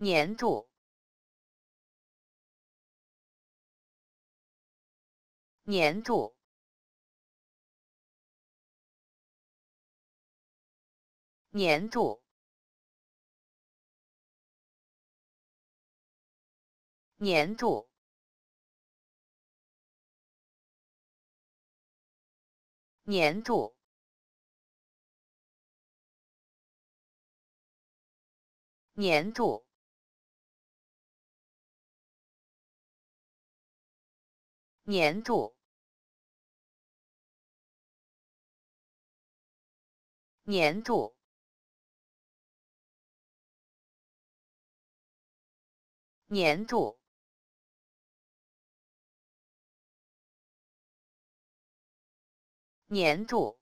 年度，年度，年度，年度，年度，年度。年度，年度，年度，年度。